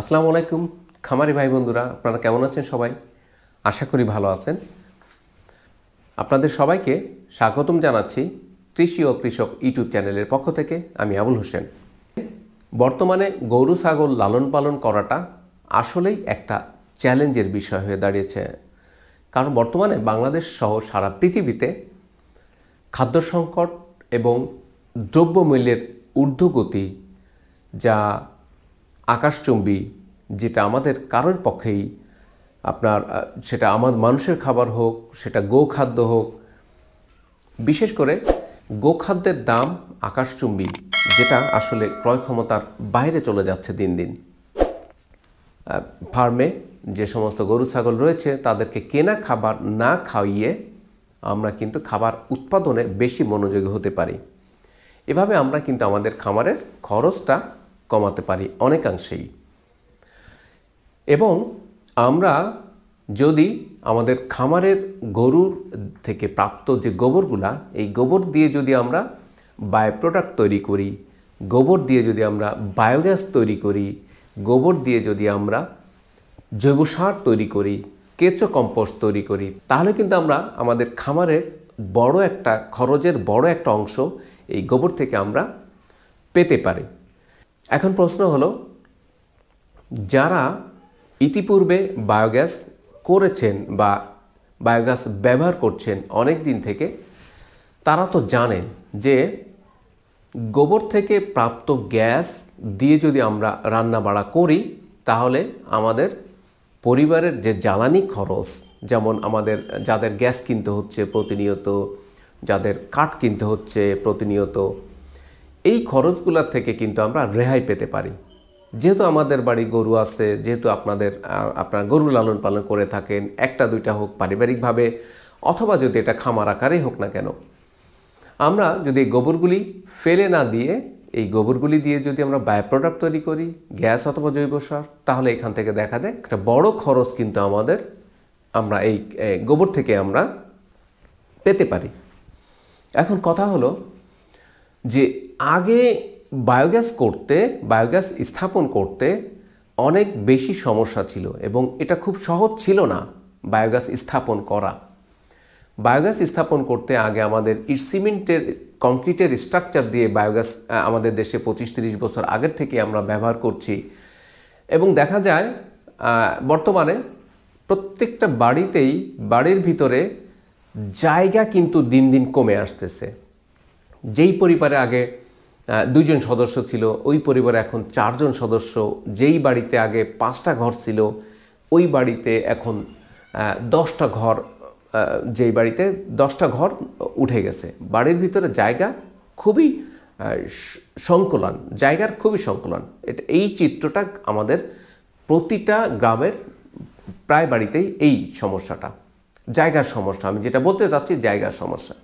আসসালামু আলাইকুম খামারি ভাই বন্ধুরা আপনারা কেমন আছেন সবাই আশা করি ভালো আছেন আপনাদের সবাইকে স্বাগতম জানাচ্ছি কৃষি ও কৃষক ইউটিউব চ্যানেলের পক্ষ থেকে আমি আবুল হোসেন বর্তমানে গরু ছাগল লালন পালন করাটা আসলেই একটা চ্যালেঞ্জের বিষয় হয়ে দাঁড়িয়েছে কারণ বর্তমানে বাংলাদেশ সহ সারা পৃথিবীতে খাদ্য সংকট এবং দ্রব্যমূল্যের ঊর্ধ্বগতি যা আকাশচুম্বী যেটা আমাদের কারোর পক্ষেই আপনার সেটা আমার মানুষের খাবার হোক সেটা গোখাদ্য হোক বিশেষ করে গোখাদ্যের দাম আকাশচুম্বী যেটা আসলে ক্রয় ক্ষমতার বাইরে চলে যাচ্ছে দিন দিন ফার্মে যে সমস্ত গরু ছাগল রয়েছে তাদেরকে কেনা খাবার না খাইয়ে আমরা কিন্তু খাবার উৎপাদনে বেশি মনোযোগী হতে পারি এভাবে আমরা কিন্তু আমাদের খামারের খরচটা কমাতে পারি অনেকাংশেই এবং আমরা যদি আমাদের খামারের গরুর থেকে প্রাপ্ত যে গোবরগুলা এই গোবর দিয়ে যদি আমরা বায়ো প্রোডাক্ট তৈরি করি গোবর দিয়ে যদি আমরা বায়োগ্যাস তৈরি করি গোবর দিয়ে যদি আমরা জৈব সার তৈরি করি কেঁচো কম্পোস্ট তৈরি করি তাহলে কিন্তু আমরা আমাদের খামারের বড় একটা খরচের বড় একটা অংশ এই গোবর থেকে আমরা পেতে পারি এখন প্রশ্ন হলো যারা ইতিপূর্বে বায়োগ্যাস করেছেন বা বায়োগ্যাস ব্যবহার করছেন অনেক দিন থেকে তারা তো জানেন যে গোবর থেকে প্রাপ্ত গ্যাস দিয়ে যদি আমরা রান্না বাড়া করি তাহলে আমাদের পরিবারের যে জ্বালানি খরচ যেমন আমাদের যাদের গ্যাস কিনতে হচ্ছে প্রতিনিয়ত যাদের কাঠ কিনতে হচ্ছে প্রতিনিয়ত এই খরচগুলোর থেকে কিন্তু আমরা রেহাই পেতে পারি যেহেতু আমাদের বাড়ি গরু আছে যেহেতু আপনাদের আপনারা গরু লালন পালন করে থাকেন একটা দুইটা হোক পারিবারিকভাবে অথবা যদি এটা খামার আকারেই হোক না কেন আমরা যদি গোবরগুলি ফেলে না দিয়ে এই গোবরগুলি দিয়ে যদি আমরা বায়ো প্রোডাক্ট তৈরি করি গ্যাস অথবা জৈব সার তাহলে এখান থেকে দেখা যায় একটা বড় খরচ কিন্তু আমাদের আমরা এই গোবর থেকে আমরা পেতে পারি এখন কথা হলো যে আগে বায়োগ্যাস করতে বায়োগ্যাস স্থাপন করতে অনেক বেশি সমস্যা ছিল এবং এটা খুব সহজ ছিল না বায়োগ্যাস স্থাপন করা বায়োগ্যাস স্থাপন করতে আগে আমাদের ইট সিমেন্টের কংক্রিটের স্ট্রাকচার দিয়ে বায়োগ্যাস আমাদের দেশে পঁচিশ তিরিশ বছর আগের থেকে আমরা ব্যবহার করছি এবং দেখা যায় বর্তমানে প্রত্যেকটা বাড়িতেই বাড়ির ভিতরে জায়গা কিন্তু দিন দিন কমে আসতেছে যেই পরিবারে আগে দুইজন সদস্য ছিল ওই পরিবারে এখন চারজন সদস্য যেই বাড়িতে আগে পাঁচটা ঘর ছিল ওই বাড়িতে এখন দশটা ঘর যেই বাড়িতে দশটা ঘর উঠে গেছে বাড়ির ভিতরে জায়গা খুবই সংকলন জায়গার খুবই সংকলন এটা এই চিত্রটা আমাদের প্রতিটা গ্রামের প্রায় বাড়িতেই এই সমস্যাটা জায়গার সমস্যা আমি যেটা বলতে চাচ্ছি জায়গার সমস্যা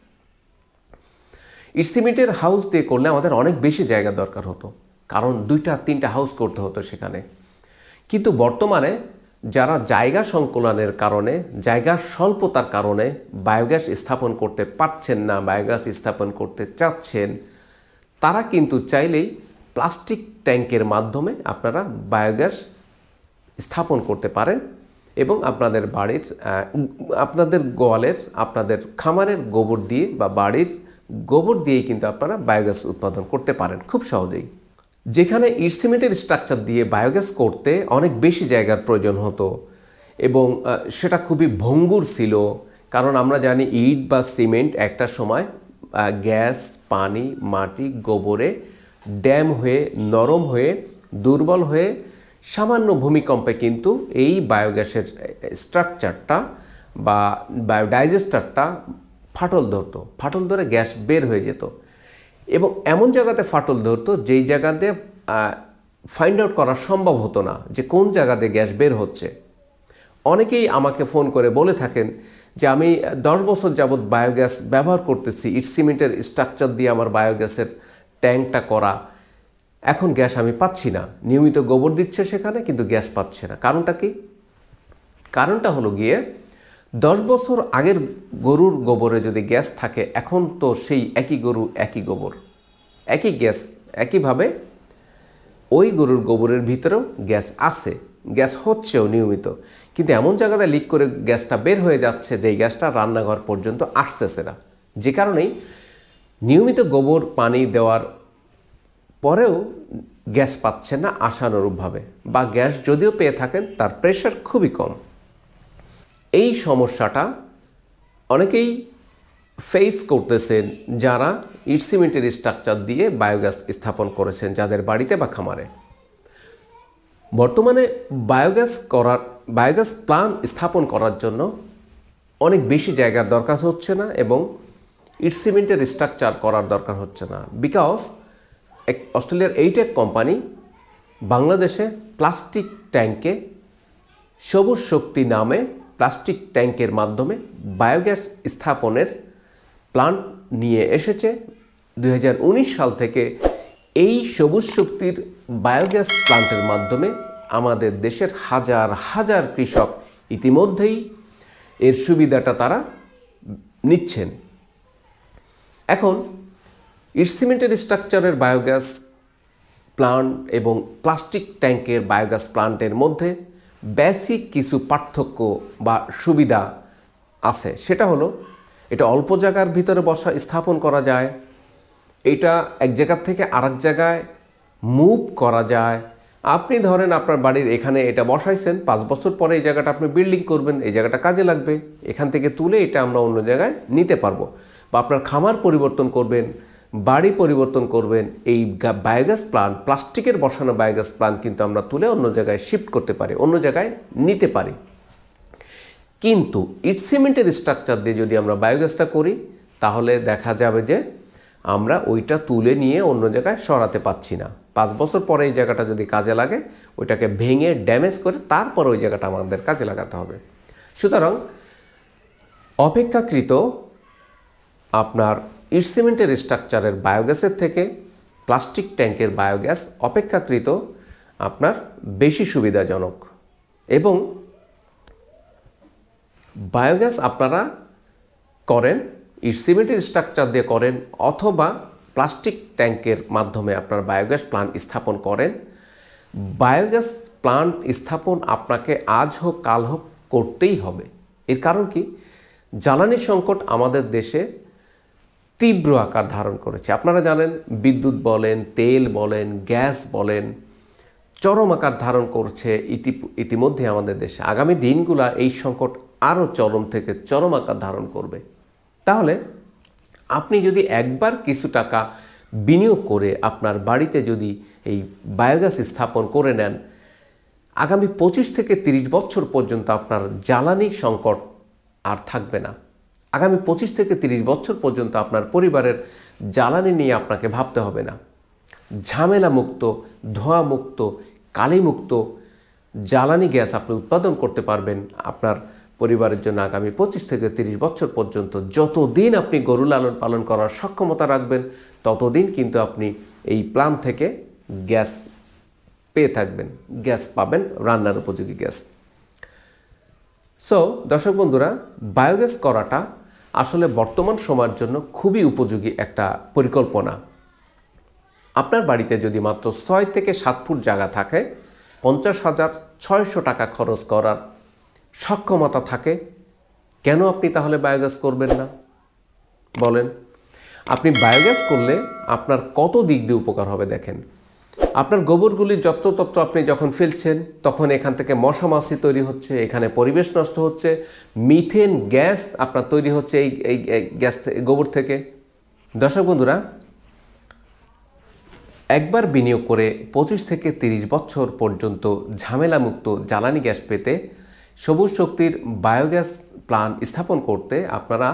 ইট হাউস দিয়ে করলে আমাদের অনেক বেশি জায়গা দরকার হতো কারণ দুইটা তিনটা হাউস করতে হতো সেখানে কিন্তু বর্তমানে যারা জায়গা সংকলনের কারণে জায়গার স্বল্পতার কারণে বায়োগ্যাস স্থাপন করতে পারছেন না বায়োগ্যাস স্থাপন করতে চাচ্ছেন তারা কিন্তু চাইলেই প্লাস্টিক ট্যাঙ্কের মাধ্যমে আপনারা বায়োগ্যাস স্থাপন করতে পারেন এবং আপনাদের বাড়ির আপনাদের গোয়ালের আপনাদের খামারের গোবর দিয়ে বা বাড়ির গোবর দিয়েই কিন্তু আপনারা বায়োগ্যাস উৎপাদন করতে পারেন খুব সহজেই যেখানে ইট সিমেন্টের স্ট্রাকচার দিয়ে বায়োগ্যাস করতে অনেক বেশি জায়গার প্রয়োজন হতো এবং সেটা খুবই ভঙ্গুর ছিল কারণ আমরা জানি ইট বা সিমেন্ট একটা সময় গ্যাস পানি মাটি গোবরে ড্যাম হয়ে নরম হয়ে দুর্বল হয়ে সামান্য ভূমিকম্পে কিন্তু এই বায়োগ্যাসের স্ট্রাকচারটা বা বায়োডাইজেস্টারটা ফাটল ধরতো ফাটল ধরে গ্যাস বের হয়ে যেত এবং এমন জায়গাতে ফাটল ধরতো যেই জায়গাতে ফাইন্ড আউট করা সম্ভব হতো না যে কোন জায়গাতে গ্যাস বের হচ্ছে অনেকেই আমাকে ফোন করে বলে থাকেন যে আমি দশ বছর যাবৎ বায়োগ্যাস ব্যবহার করতেছি ইট সিমেন্টের স্ট্রাকচার দিয়ে আমার বায়োগ্যাসের ট্যাঙ্কটা করা এখন গ্যাস আমি পাচ্ছি না নিয়মিত গোবর দিচ্ছে সেখানে কিন্তু গ্যাস পাচ্ছে না কারণটা কি কারণটা হলো গিয়ে দশ বছর আগের গরুর গোবরে যদি গ্যাস থাকে এখন তো সেই একই গরু একই গোবর একই গ্যাস একইভাবে ওই গরুর গোবরের ভিতরেও গ্যাস আছে গ্যাস হচ্ছেও নিয়মিত কিন্তু এমন জায়গাতে লিক করে গ্যাসটা বের হয়ে যাচ্ছে যে গ্যাসটা রান্নাঘর পর্যন্ত আসতেছে না যে কারণেই নিয়মিত গোবর পানি দেওয়ার পরেও গ্যাস পাচ্ছে না আশানুরূপভাবে বা গ্যাস যদিও পেয়ে থাকেন তার প্রেশার খুবই কম এই সমস্যাটা অনেকেই ফেস করতেছেন যারা ইট সিমেন্টের স্ট্রাকচার দিয়ে বায়োগ্যাস স্থাপন করেছেন যাদের বাড়িতে বা খামারে বর্তমানে বায়োগ্যাস করার বায়োগ্যাস প্লান স্থাপন করার জন্য অনেক বেশি জায়গার দরকার হচ্ছে না এবং ইট সিমেন্টের স্ট্রাকচার করার দরকার হচ্ছে না বিকজ এক অস্ট্রেলিয়ার এইটেক কোম্পানি বাংলাদেশে প্লাস্টিক ট্যাঙ্কে সবুজ শক্তি নামে প্লাস্টিক ট্যাঙ্কের মাধ্যমে বায়োগ্যাস স্থাপনের প্ল্যান্ট নিয়ে এসেছে দুই সাল থেকে এই সবুজ শক্তির বায়োগ্যাস প্লান্টের মাধ্যমে আমাদের দেশের হাজার হাজার কৃষক ইতিমধ্যেই এর সুবিধাটা তারা নিচ্ছেন এখন ইট সিমেন্টের স্ট্রাকচারের বায়োগ্যাস প্লান্ট এবং প্লাস্টিক ট্যাঙ্কের বায়োগ্যাস প্লান্টের মধ্যে বেসিক কিছু পার্থক্য বা সুবিধা আছে সেটা হলো এটা অল্প জায়গার ভিতরে বসা স্থাপন করা যায় এটা এক জায়গার থেকে আরেক জায়গায় মুভ করা যায় আপনি ধরেন আপনার বাড়ির এখানে এটা বসাইছেন পাঁচ বছর পরে এই জায়গাটা আপনি বিল্ডিং করবেন এই জায়গাটা কাজে লাগবে এখান থেকে তুলে এটা আমরা অন্য জায়গায় নিতে পারবো বা আপনার খামার পরিবর্তন করবেন বাড়ি পরিবর্তন করবেন এই বায়োগ্যাস প্লান্ট প্লাস্টিকের বসানো বায়োগ্যাস প্লান্ট কিন্তু আমরা তুলে অন্য জায়গায় শিফট করতে পারি অন্য জায়গায় নিতে পারি কিন্তু ইট সিমেন্টের স্ট্রাকচার দিয়ে যদি আমরা বায়োগ্যাসটা করি তাহলে দেখা যাবে যে আমরা ওইটা তুলে নিয়ে অন্য জায়গায় সরাতে পাচ্ছি না পাঁচ বছর পরে এই জায়গাটা যদি কাজে লাগে ওইটাকে ভেঙে ড্যামেজ করে তারপর ওই জায়গাটা আমাদের কাজে লাগাতে হবে সুতরাং অপেক্ষাকৃত আপনার ইট সিমেন্টের স্ট্রাকচারের বায়োগ্যাসের থেকে প্লাস্টিক ট্যাঙ্কের বায়োগ্যাস অপেক্ষাকৃত আপনার বেশি সুবিধাজনক এবং বায়োগ্যাস আপনারা করেন ইট সিমেন্টের স্ট্রাকচার দিয়ে করেন অথবা প্লাস্টিক ট্যাঙ্কের মাধ্যমে আপনার বায়োগ্যাস প্লান্ট স্থাপন করেন বায়োগ্যাস প্লান্ট স্থাপন আপনাকে আজ হোক কাল হোক করতেই হবে এর কারণ কি জ্বালানি সংকট আমাদের দেশে তীব্র আকার ধারণ করেছে আপনারা জানেন বিদ্যুৎ বলেন তেল বলেন গ্যাস বলেন চরম আকার ধারণ করছে ইতিমধ্যে আমাদের দেশে আগামী দিনগুলো এই সংকট আরও চরম থেকে চরম আকার ধারণ করবে তাহলে আপনি যদি একবার কিছু টাকা বিনিয়োগ করে আপনার বাড়িতে যদি এই বায়োগ্যাস স্থাপন করে নেন আগামী পঁচিশ থেকে তিরিশ বছর পর্যন্ত আপনার জ্বালানি সংকট আর থাকবে না আগামী পঁচিশ থেকে তিরিশ বছর পর্যন্ত আপনার পরিবারের জ্বালানি নিয়ে আপনাকে ভাবতে হবে না ঝামেলা মুক্ত ধোঁয়া মুক্ত কালিমুক্ত জ্বালানি গ্যাস আপনি উৎপাদন করতে পারবেন আপনার পরিবারের জন্য আগামী পঁচিশ থেকে তিরিশ বছর পর্যন্ত যতদিন আপনি গরু লালন পালন করার সক্ষমতা রাখবেন ততদিন কিন্তু আপনি এই প্লাম থেকে গ্যাস পেয়ে থাকবেন গ্যাস পাবেন রান্নার উপযোগী গ্যাস সো দর্শক বন্ধুরা বায়োগ্যাস করাটা আসলে বর্তমান সময়ের জন্য খুবই উপযোগী একটা পরিকল্পনা আপনার বাড়িতে যদি মাত্র ছয় থেকে সাত ফুট জায়গা থাকে পঞ্চাশ হাজার ছয়শো টাকা খরচ করার সক্ষমতা থাকে কেন আপনি তাহলে বায়োগ্যাস করবেন না বলেন আপনি বায়োগ্যাস করলে আপনার কত দিক দিয়ে উপকার হবে দেখেন আপনার গোবরগুলি যত্রতত্র আপনি যখন ফেলছেন তখন এখান থেকে মশা মাছি তৈরি হচ্ছে এখানে পরিবেশ নষ্ট হচ্ছে মিথেন গ্যাস আপনার তৈরি হচ্ছে এই এই গ্যাস গোবর থেকে দর্শক বন্ধুরা একবার বিনিয়োগ করে পঁচিশ থেকে তিরিশ বছর পর্যন্ত ঝামেলামুক্ত জ্বালানি গ্যাস পেতে সবুজ শক্তির বায়োগ্যাস প্ল্যান্ট স্থাপন করতে আপনারা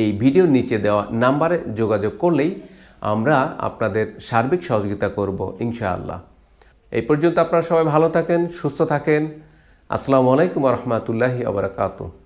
এই ভিডিওর নিচে দেওয়া নাম্বারে যোগাযোগ করলেই আমরা আপনাদের সার্বিক সহযোগিতা করব ইনশাআল্লাহ এই পর্যন্ত আপনারা সবাই ভালো থাকেন সুস্থ থাকেন আসসালামু আলাইকুম রহমতুল্লাহি আবরাকাতু